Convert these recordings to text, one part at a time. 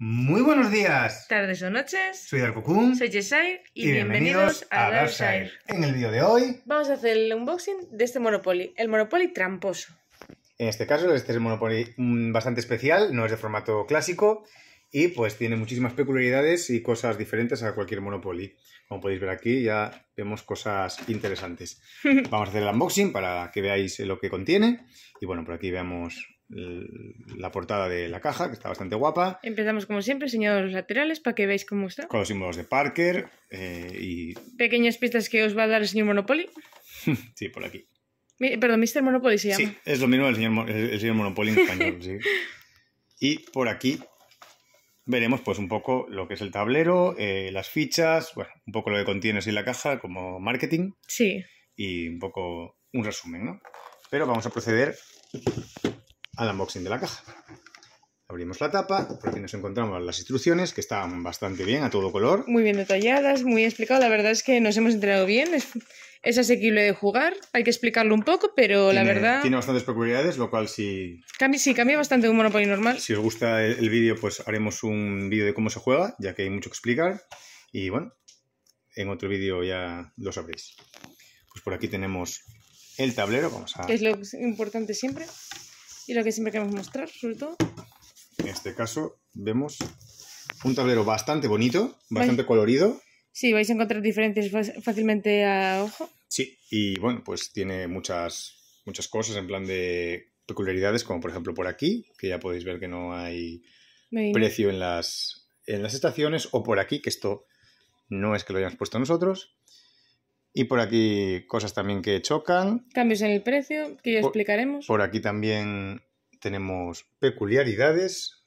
Muy buenos días. Tardes o noches. Soy Darkokun. Soy Jessire y, bienvenidos, a Darkshire. En el vídeo de hoy vamos a hacer el unboxing de este Monopoly, el Monopoly tramposo. En este caso, este es el Monopoly mm, bastante especial, no es de formato clásico y pues tiene muchísimas peculiaridades y cosas diferentes a cualquier Monopoly. Como podéis ver aquí, ya vemos cosas interesantes. Vamos a hacer el unboxing para que veáis lo que contiene y bueno, por aquí veamos la portada de la caja, que está bastante guapa. Empezamos como siempre enseñando los laterales para que veáis cómo está. Con los símbolos de Parker eh, y... Pequeñas pistas que os va a dar el señor Monopoly. sí, por aquí. perdón, Mr. Monopoly se llama. Sí, es lo mismo el señor, el, Monopoly en español, Y por aquí veremos pues un poco lo que es el tablero, eh, las fichas, bueno, un poco lo que contiene así la caja como marketing. Sí. Y un poco un resumen, ¿no? Pero vamos a proceder al unboxing de la caja. Abrimos la tapa, por aquí nos encontramos las instrucciones que están bastante bien a todo color. Muy bien detalladas, muy explicado. La verdad es que nos hemos entrenado bien. Es, asequible de jugar, hay que explicarlo un poco, pero la verdad. Tiene bastantes peculiaridades, lo cual si... Cambia, sí, cambia bastante de un Monopoly normal. Si os gusta el, vídeo, pues haremos un vídeo de cómo se juega, ya que hay mucho que explicar. Y bueno, en otro vídeo ya lo sabréis. Pues por aquí tenemos el tablero, vamos a. Es lo importante siempre. Y lo que siempre queremos mostrar, sobre todo. En este caso vemos un tablero bastante bonito, bastante colorido. Sí, vais a encontrar diferencias fácilmente a ojo. Sí, y bueno, pues tiene muchas, muchas cosas en plan de peculiaridades, como por ejemplo por aquí, que ya podéis ver que no hay precio en las, en las estaciones, o por aquí, que esto no es que lo hayamos puesto nosotros, y por aquí cosas también que chocan. Cambios en el precio, que ya explicaremos. Por aquí también tenemos peculiaridades.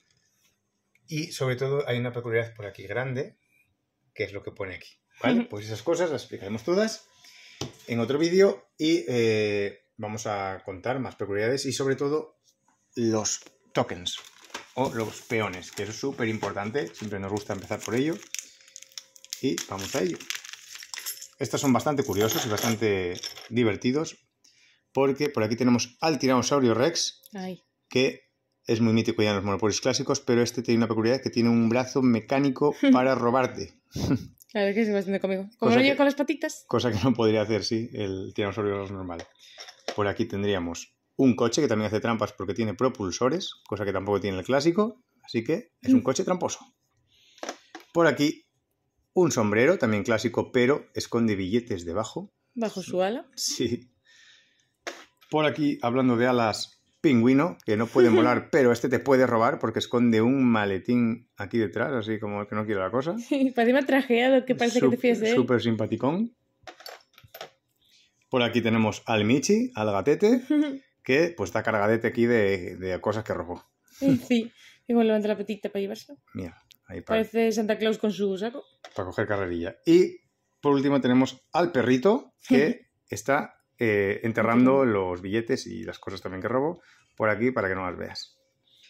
Y sobre todo hay una peculiaridad por aquí grande, que es lo que pone aquí. ¿Vale? Pues esas cosas las explicaremos todas en otro vídeo y eh, vamos a contar más peculiaridades y sobre todo los tokens o los peones, que es súper importante. Siempre nos gusta empezar por ello. Y vamos a ello. Estos son bastante curiosos y bastante divertidos porque por aquí tenemos al tiranosaurio rex, que es muy mítico ya en los monopolios clásicos, pero este tiene una peculiaridad que tiene un brazo mecánico para robarte. Claro que es bastante conmigo. Como lo con las patitas. Cosa que no podría hacer, sí, el tiranosaurio normal. Por aquí tendríamos un coche que también hace trampas porque tiene propulsores, cosa que tampoco tiene el clásico, así que es un coche tramposo. Por aquí un sombrero, también clásico, pero esconde billetes debajo. ¿Bajo su ala? Sí. Por aquí, hablando de alas, pingüino, que no puede volar, pero este te puede robar porque esconde un maletín aquí detrás, así como que no quiere la cosa. Sí, encima trajeado, que parece que te fíes de él. Súper simpaticón. Por aquí tenemos al Michi, al gatete, que pues está cargadete aquí de, cosas que robó. Sí, y bueno, levanta la petita para llevarse. Mira. Parece Santa Claus con su saco. Para coger carrerilla. Y por último tenemos al perrito que está eh, enterrando los billetes y las cosas también que robo por aquí para que no las veas.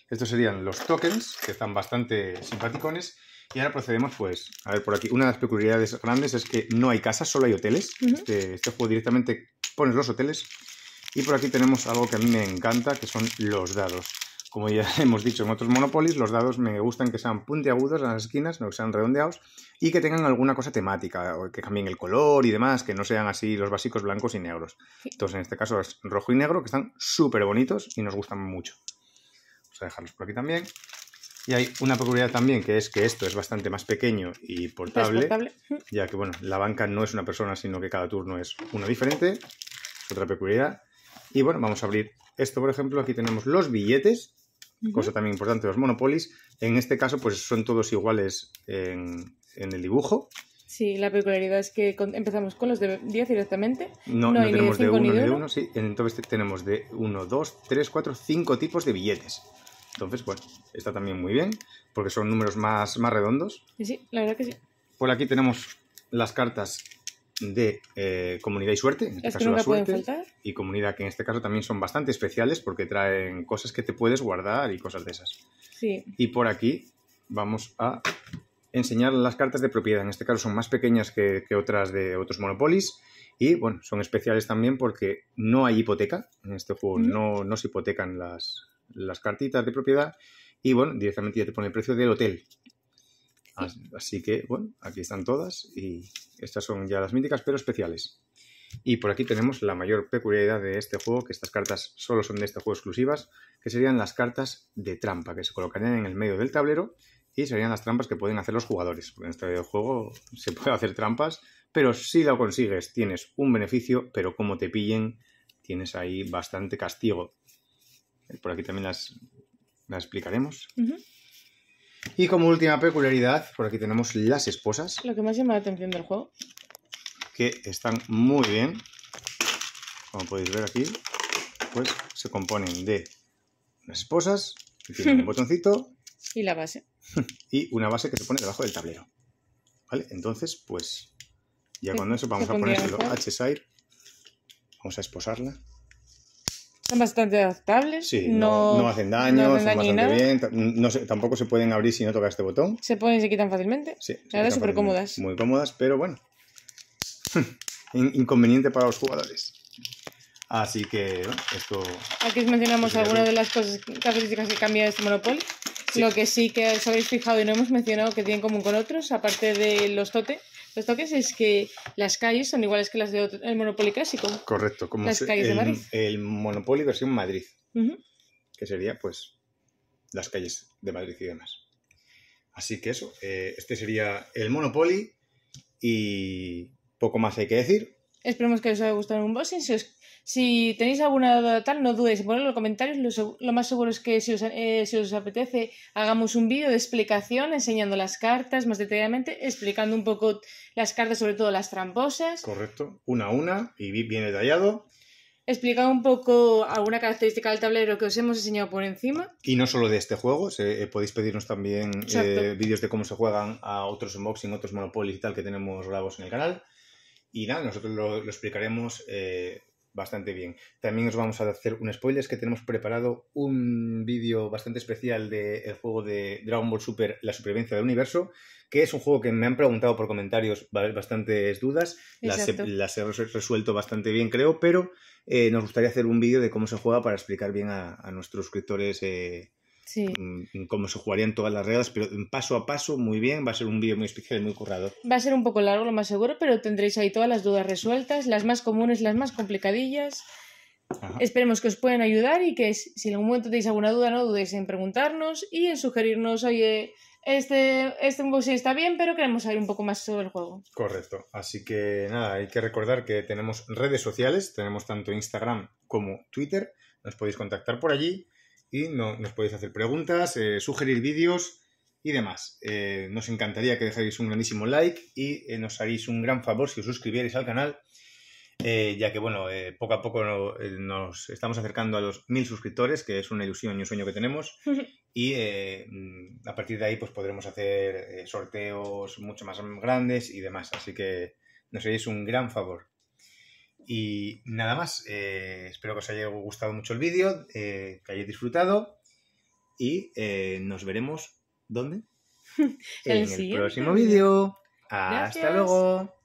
Estos serían los tokens, que están bastante simpaticones. Y ahora procedemos, pues, a ver, por aquí. Una de las peculiaridades grandes es que no hay casas, solo hay hoteles. este, este, juego directamente pones los hoteles. Y por aquí tenemos algo que a mí me encanta, que son los dados. Como ya hemos dicho en otros Monopolis, los dados me gustan que sean puntiagudos en las esquinas, no que sean redondeados y que tengan alguna cosa temática, que cambien el color y demás, que no sean así los básicos blancos y negros. Entonces, en este caso es rojo y negro, que están súper bonitos y nos gustan mucho. Vamos a dejarlos por aquí también. Y hay una peculiaridad también, que es que esto es bastante más pequeño y portable, ya que, bueno, la banca no es una persona, sino que cada turno es uno diferente, otra peculiaridad. Y, bueno, vamos a abrir esto, por ejemplo, aquí tenemos los billetes, cosa también importante, los Monopolis. en este caso pues son todos iguales en, el dibujo. Sí, la peculiaridad es que empezamos con los de 10 directamente. No, no, tenemos de 1 ni de 1, sí. Entonces tenemos de 1, 2, 3, 4, 5 tipos de billetes. Entonces, bueno, está también muy bien, porque son números más, más redondos. Sí, la verdad que sí. Por aquí tenemos las cartas de eh, Comunidad y Suerte, en este caso la suerte, y Comunidad, que en este caso también son bastante especiales porque traen cosas que te puedes guardar y cosas de esas. Y por aquí vamos a enseñar las cartas de propiedad. En este caso son más pequeñas que, otras de otros Monopolis y, bueno, son especiales también porque no hay hipoteca. En este juego no, se hipotecan las, cartitas de propiedad y, bueno, directamente ya te pone el precio del hotel. Así que, bueno, aquí están todas y estas son ya las míticas, pero especiales. Y por aquí tenemos la mayor peculiaridad de este juego, que estas cartas solo son de este juego exclusivas, que serían las cartas de trampa, que se colocarían en el medio del tablero y serían las trampas que pueden hacer los jugadores. En este juego se puede hacer trampas, pero si lo consigues tienes un beneficio, pero como te pillen tienes ahí bastante castigo. Por aquí también las, explicaremos. Y como última peculiaridad, por aquí tenemos las esposas. Lo que más llama la atención del juego. Que están muy bien. Como podéis ver aquí, pues se componen de unas esposas, tienen un botoncito. Y la base. Y una base que se pone debajo del tablero. ¿Vale? Entonces, pues ya con eso vamos a ponérselo a H-Sire. Vamos a esposarla. Son bastante adaptables. no, hacen daño, no bastante bien. tampoco se pueden abrir si no tocas este botón. Se pueden y se quitan fácilmente. Sí. súper cómodas. Muy cómodas, pero bueno. Inconveniente para los jugadores. Así que esto. Aquí os mencionamos algunas de las características que cambia este Monopoly. Lo que sí que os habéis fijado y no hemos mencionado que tienen común con otros, aparte de los tote, los toques es que las calles son iguales que las del de Monopoly clásico. Correcto, como las calles el, de Madrid. El Monopoly versión Madrid, que sería pues las calles de Madrid y demás. Así que eso, eh, este sería el Monopoly y poco más hay que decir. Esperemos que os haya gustado el unboxing. Si, tenéis alguna duda tal, no dudéis en ponerlo en los comentarios. Lo, más seguro es que si os, eh, si os apetece, hagamos un vídeo de explicación enseñando las cartas más detalladamente, explicando un poco las cartas, sobre todo las tramposas. Correcto, una a una y bien detallado. Explicar un poco alguna característica del tablero que os hemos enseñado por encima. Y no solo de este juego, eh, podéis pedirnos también eh, vídeos de cómo se juegan a otros unboxing, otros Monopoly y tal que tenemos grabados en el canal. Y nada, nosotros lo, explicaremos eh, bastante bien. También os vamos a hacer un spoiler, es que tenemos preparado un vídeo bastante especial del juego de Dragon Ball Super, La Supervivencia del Universo, que es un juego que me han preguntado por comentarios bastantes dudas, las he, resuelto bastante bien creo, pero eh, nos gustaría hacer un vídeo de cómo se juega para explicar bien a, nuestros suscriptores eh, sí. Mm, mm, cómo se jugarían todas las reglas, pero paso a paso, muy bien, va a ser un vídeo muy especial y muy currado. Va a ser un poco largo, lo más seguro, pero tendréis ahí todas las dudas resueltas, las más comunes, las más complicadillas. Esperemos que os puedan ayudar y que si en algún momento tenéis alguna duda, no dudéis en preguntarnos y en sugerirnos, oye, este, este unboxing está bien, pero queremos saber un poco más sobre el juego. Correcto. Así que nada, hay que recordar que tenemos redes sociales, tenemos tanto Instagram como Twitter, nos podéis contactar por allí y nos podéis hacer preguntas, eh, sugerir vídeos y demás. Eh, nos encantaría que dejáis un grandísimo like y eh, nos haréis un gran favor si os suscribierais al canal, ya que, bueno, poco a poco nos estamos acercando a los mil suscriptores, que es una ilusión y un sueño que tenemos, y mm, a partir de ahí pues podremos hacer sorteos mucho más grandes y demás. Así que nos haréis un gran favor. Y nada más, eh, espero que os haya gustado mucho el vídeo, eh, que hayáis disfrutado y eh, nos veremos ¿dónde? en el, próximo vídeo. Hasta luego.